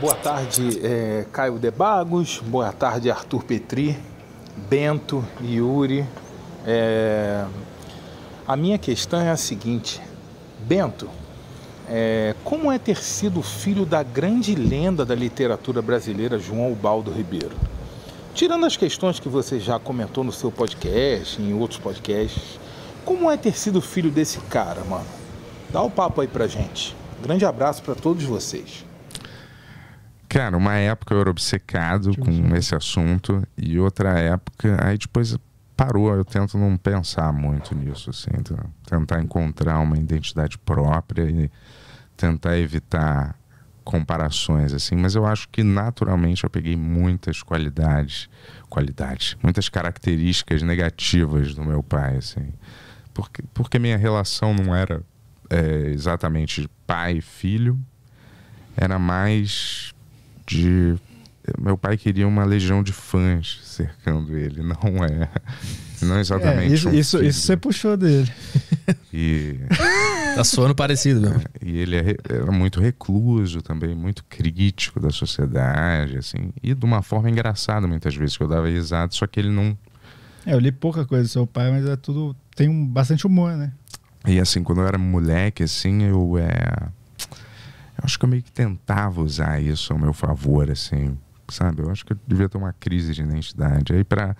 Boa tarde, é, Caio Debagos. Boa tarde, Arthur Petri, Bento, Yuri. É, a minha questão é a seguinte: Bento, é, como é ter sido filho da grande lenda da literatura brasileira João Baldo Ribeiro? Tirando as questões que você já comentou no seu podcast, em outros podcasts, como é ter sido filho desse cara, mano? Dá o um papo aí pra gente. Grande abraço para todos vocês. Cara, uma época eu era obcecado Deixa com esse assunto e outra época, aí depois parou. Eu tento não pensar muito nisso, assim, tentar encontrar uma identidade própria e tentar evitar comparações assim, mas eu acho que naturalmente eu peguei muitas qualidades, qualidades, muitas características negativas do meu pai, assim, porque porque minha relação não era é, exatamente pai e filho, era mais de. Meu pai queria uma legião de fãs cercando ele, não é. Não é exatamente. É, isso, um isso, isso, você puxou dele. E. Tá soando parecido mesmo. É, e ele é era muito recluso também, muito crítico da sociedade, assim. E de uma forma engraçada, muitas vezes, que eu dava risada, só que ele não. É, eu li pouca coisa do seu pai, mas é tudo. Tem um, bastante humor, né? E assim, quando eu era moleque, assim, eu. É eu acho que eu meio que tentava usar isso ao meu favor, assim, sabe? Eu acho que eu devia ter uma crise de identidade. Aí para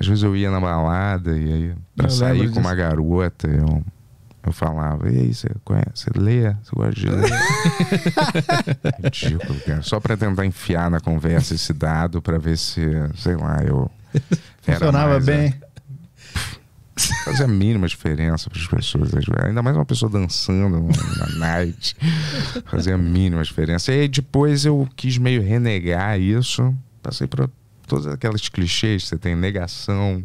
às vezes eu ia na balada e aí para sair com disso. uma garota, eu eu falava, e aí, você conhece? Você lê? Você gosta de ler? Ridículo, cara. Só para tentar enfiar na conversa esse dado para ver se, sei lá, eu. Funcionava mais, né? bem fazer a mínima diferença para as pessoas. Né? Ainda mais uma pessoa dançando na night. Fazer a mínima diferença. E aí depois eu quis meio renegar isso. Passei para todas aquelas clichês que você tem: negação,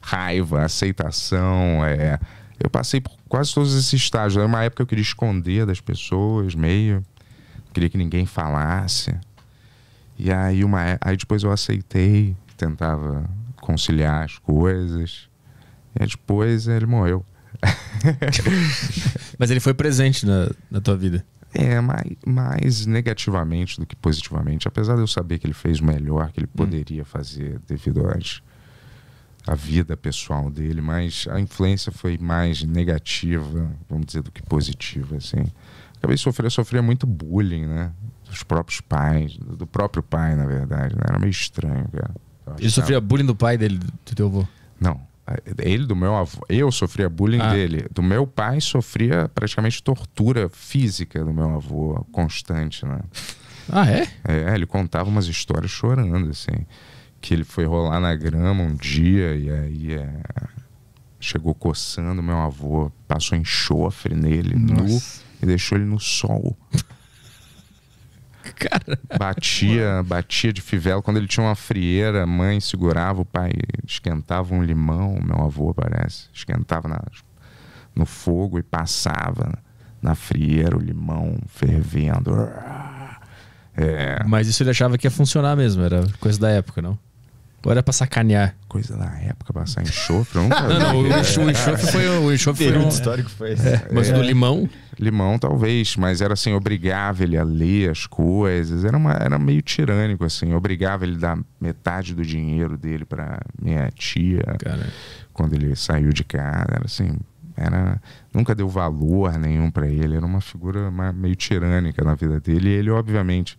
raiva, aceitação. É... Eu passei por quase todos esses estágios. Era uma época que eu queria esconder das pessoas, meio. Queria que ninguém falasse. E aí, uma, é, aí depois eu aceitei, tentava conciliar as coisas. E depois ele morreu. mas ele foi presente na, na tua vida. É, mais, mais negativamente do que positivamente. Apesar de eu saber que ele fez o melhor que ele hum. poderia hum. fazer devido às, à vida pessoal dele, mas a influência foi mais negativa, vamos dizer, do que positiva, assim. Acabei sofrendo, sofria muito bullying, né? Dos próprios pais, do próprio pai, na verdade, né? Era meio estranho, cara. Ele sofria bullying do pai dele, do teu avô? Não ele do meu avô, eu sofria bullying ah. dele, do meu pai sofria praticamente tortura física do meu avô constante, né? Ah, é? É, ele contava umas histórias chorando, assim, que ele foi rolar na grama um dia e aí é, chegou coçando meu avô, passou enxofre nele, Nossa. nu, e deixou ele no sol cara. Batia, Mano. batia de fivela. Quando ele tinha uma frieira, a mãe segurava, o pai esquentava um limão, meu avô parece, esquentava na, no fogo e passava na frieira o limão fervendo. É. Mas isso ele achava que ia funcionar mesmo, era coisa da época, não? Agora pra sacanear. Coisa da época, passar enxofre. Não, não, o, enxofre, o enxofre foi o enxofre. foi um... histórico foi é, esse. É. Mas é. do limão? Limão, talvez, mas era assim, obrigava ele a ler as coisas. Era, uma, era meio tirânico, assim. Obrigava ele a dar metade do dinheiro dele pra minha tia. Cara. Quando ele saiu de casa. Era assim, era nunca deu valor nenhum para ele era uma figura meio tirânica na vida dele e ele obviamente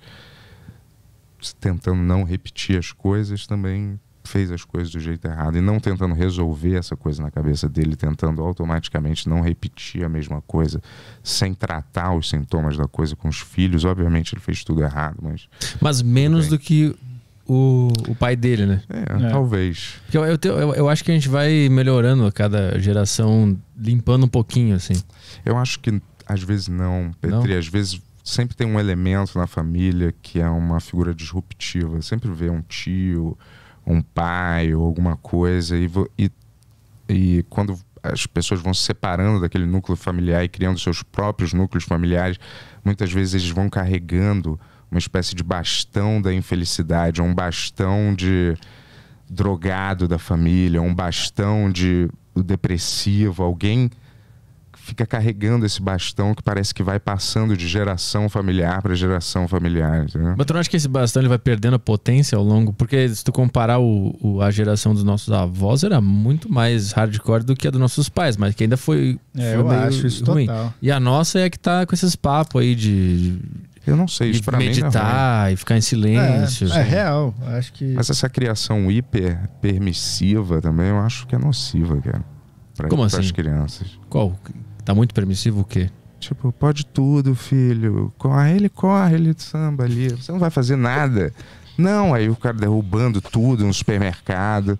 tentando não repetir as coisas, também fez as coisas do jeito errado. E não tentando resolver essa coisa na cabeça dele, tentando automaticamente não repetir a mesma coisa, sem tratar os sintomas da coisa com os filhos. Obviamente ele fez tudo errado, mas. Mas menos do que o, o pai dele, né? É, é. talvez. Eu, eu, eu, eu, acho que a gente vai melhorando a cada geração, limpando um pouquinho, assim. Eu acho que às vezes não, Petri. Não? Às vezes sempre tem um elemento na família que é uma figura disruptiva. Sempre vê um tio, um pai ou alguma coisa. E, e, e quando as pessoas vão se separando daquele núcleo familiar e criando seus próprios núcleos familiares, muitas vezes eles vão carregando uma espécie de bastão da infelicidade, um bastão de drogado da família, um bastão de depressivo, alguém fica carregando esse bastão que parece que vai passando de geração familiar para geração familiar. Entendeu? Mas tu não acha que esse bastão ele vai perdendo a potência ao longo? Porque se tu comparar o, o, a geração dos nossos avós, era muito mais hardcore do que a dos nossos pais, mas que ainda foi. É, foi eu acho isso ruim. total. E a nossa é que tá com esses papos aí de. Eu não sei, isso mim. Meditar e ficar em silêncio. É, é, assim. real, acho que. Mas essa criação hiper permissiva também, eu acho que é nociva, cara. Pra, Como assim? as crianças. Qual? Tá muito permissivo o quê? Tipo, pode tudo, filho. Corre, ele corre, ele samba ali. Você não vai fazer nada. Não, aí o cara derrubando tudo no supermercado.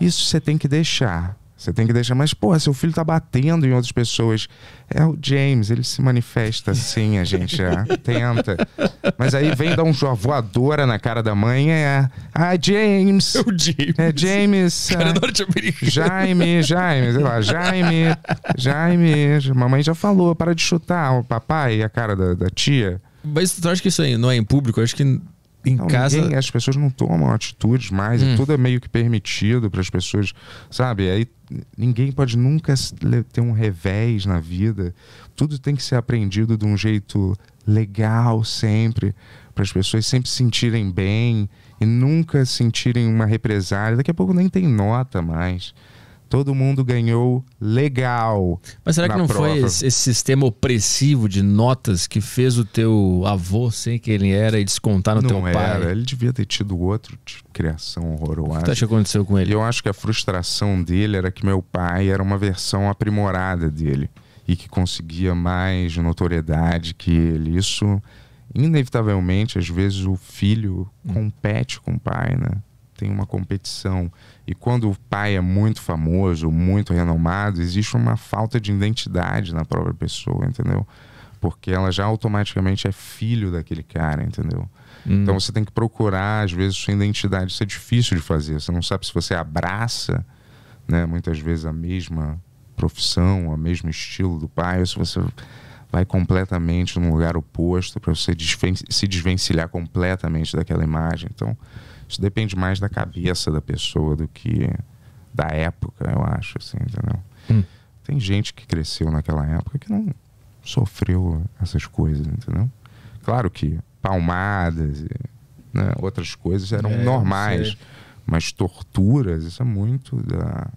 Isso você tem que deixar. Você tem que deixar, mas, pô, seu filho tá batendo em outras pessoas. É o James, ele se manifesta assim, a gente é, tenta. Mas aí vem dar um voadora na cara da mãe, é. Ah, James! É o James. É James. Cara ah, norte-americano. Jaime, Jaime, sei lá, Jaime, Jaime. Mamãe já falou, para de chutar o papai e a cara da, da tia. Mas tu acha que isso aí não é em público? Eu acho que em então, casa. Ninguém, as pessoas não tomam atitudes mais, hum. tudo é meio que permitido para as pessoas, sabe? Aí ninguém pode nunca ter um revés na vida. Tudo tem que ser aprendido de um jeito legal sempre, para as pessoas sempre se sentirem bem e nunca sentirem uma represália. Daqui a pouco nem tem nota mais. Todo mundo ganhou legal. Mas será que não prova. foi esse, esse, sistema opressivo de notas que fez o teu avô, sem que ele era, e descontar no não teu pai? Era. Ele devia ter tido outro de criação horrorosa. O que acha que aconteceu com ele? Eu acho que a frustração dele era que meu pai era uma versão aprimorada dele e que conseguia mais notoriedade que ele. Isso, inevitavelmente, às vezes o filho compete com o pai, né? tem uma competição. E quando o pai é muito famoso, muito renomado, existe uma falta de identidade na própria pessoa, entendeu? Porque ela já automaticamente é filho daquele cara, entendeu? Hum. Então você tem que procurar, às vezes, sua identidade. Isso é difícil de fazer. Você não sabe se você abraça, né, muitas vezes, a mesma profissão, o mesmo estilo do pai, ou se você vai completamente num lugar oposto para você se desvencilhar completamente daquela imagem. Então, isso depende mais da cabeça da pessoa do que da época, eu acho, assim, entendeu? Hum. Tem gente que cresceu naquela época que não sofreu essas coisas, entendeu? Claro que palmadas e né, outras coisas eram é, normais, mas torturas, isso é muito da,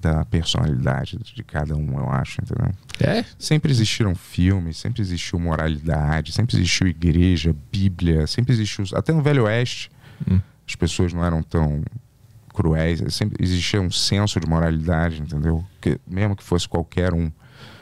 da personalidade de cada um, eu acho, entendeu? É? Sempre existiram filmes, sempre existiu moralidade, sempre existiu igreja, bíblia, sempre existiu. Até no Velho Oeste. Hum as pessoas não eram tão cruéis. Sempre existia um senso de moralidade, entendeu? Que, mesmo que fosse qualquer um.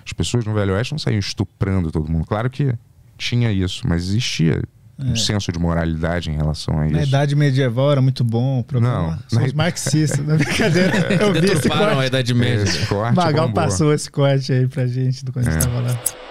As pessoas no Velho Oeste não saíam estuprando todo mundo. Claro que tinha isso, mas existia é. um senso de moralidade em relação a isso. Na Idade Medieval era muito bom o Não, São na... os marxistas, na brincadeira. É. Eu vi esse corte. a Idade Média. Esse corte Magal é bombou. passou esse corte aí pra gente quando é. estava lá.